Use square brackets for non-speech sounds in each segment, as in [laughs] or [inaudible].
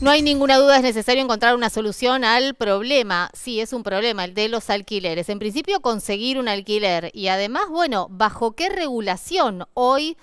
No hay ninguna duda, es necesario encontrar una solución al problema. Sí, es un problema, el de los alquileres. En principio, conseguir un alquiler. Y además, bueno, ¿bajo qué regulación hoy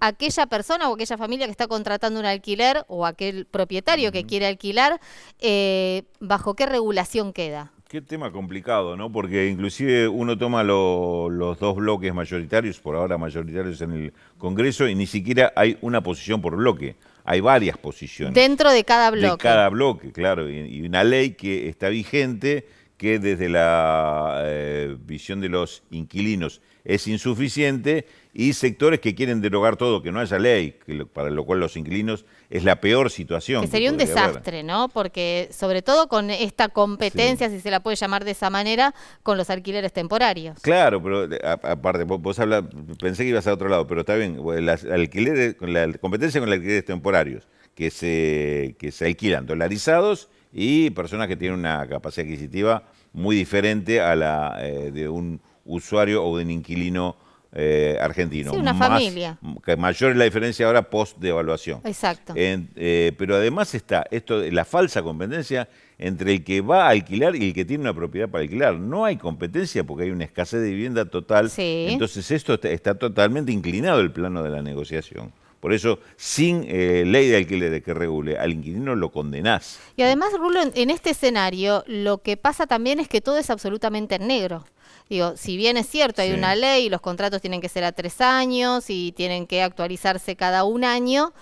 aquella persona o aquella familia que está contratando un alquiler o aquel propietario que quiere alquilar, eh, bajo qué regulación queda? Qué tema complicado, ¿no? Porque inclusive uno toma los dos bloques mayoritarios, por ahora mayoritarios en el Congreso, y ni siquiera hay una posición por bloque. Hay varias posiciones. Dentro de cada bloque. De cada bloque, claro. y una ley que está vigente que desde la eh, visión de los inquilinos es insuficiente y sectores que quieren derogar todo, que no haya ley, que para lo cual los inquilinos es la peor situación. Que sería un desastre, ¿no? Porque sobre todo con esta competencia, si se la puede llamar de esa manera, con los alquileres temporarios. Claro, pero eh, aparte, vos hablas, pensé que ibas a otro lado, pero está bien, pues, las alquileres, la competencia con los alquileres temporarios, que se, que se alquilan dolarizados y personas que tienen una capacidad adquisitiva muy diferente a la eh, de un usuario o de un inquilino eh, argentino. una familia. Que mayor es la diferencia ahora post devaluación. Exacto. Eh, pero además está esto la falsa competencia entre el que va a alquilar y el que tiene una propiedad para alquilar. No hay competencia porque hay una escasez de vivienda total. Entonces esto está totalmente inclinado el plano de la negociación. Por eso, sin eh, ley de alquiler que regule al inquilino, lo condenás. Y además, Rulo, en este escenario, lo que pasa también es que todo es absolutamente negro. Digo, si bien es cierto, hay una ley, y los contratos tienen que ser a tres años y tienen que actualizarse cada un año,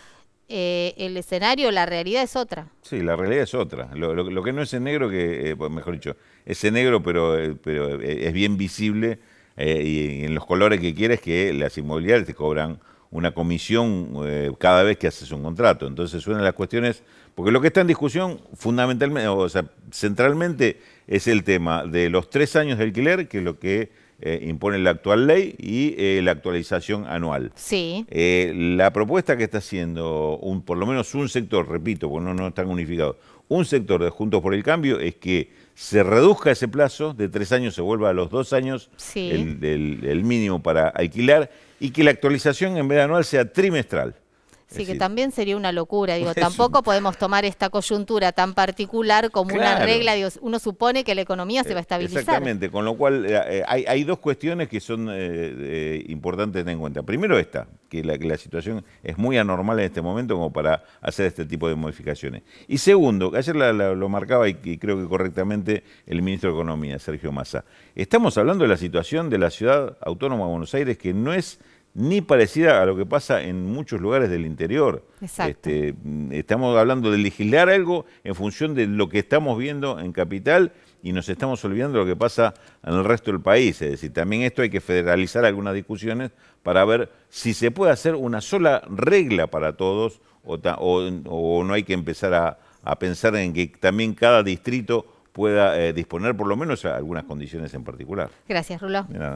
eh, el escenario, la realidad es otra. Sí, la realidad es otra. Lo, que no es en negro, que eh, pues, mejor dicho, es en negro, pero, pero es bien visible y en los colores que quieres que las inmobiliarias te cobran una comisión eh, cada vez que haces un contrato. Entonces, una las cuestiones, porque lo que está en discusión fundamentalmente, o sea, centralmente es el tema de los tres años de alquiler, que es lo que eh, impone la actual ley y eh, la actualización anual. Sí. Eh, la propuesta que está haciendo un, por lo menos un sector, repito, porque no, no están unificados, un sector de Juntos por el Cambio es que se reduzca ese plazo, de tres años se vuelva a los dos años, el, el mínimo para alquilar, y que la actualización en vez de anual sea trimestral. Sí, que también sería una locura, digo, [laughs] tampoco podemos tomar esta coyuntura tan particular como una regla, uno supone que la economía se va a eh, estabilizar. Exactamente, con lo cual eh, eh, hay, dos cuestiones que son eh, importantes tener en cuenta. Primero esta, que la, situación es muy anormal en este momento como para hacer este tipo de modificaciones. Y segundo, ayer lo marcaba y, y creo que correctamente el ministro de Economía, Sergio Massa, estamos hablando de la situación de la ciudad autónoma de Buenos Aires que no es ni parecida a lo que pasa en muchos lugares del interior. Este, estamos hablando de legislar algo en función de lo que estamos viendo en capital y nos estamos olvidando de lo que pasa en el resto del país. Es decir, también esto hay que federalizar algunas discusiones para ver si se puede hacer una sola regla para todos o, no hay que empezar a, pensar en que también cada distrito pueda eh, disponer por lo menos algunas condiciones en particular. Gracias, Rulo.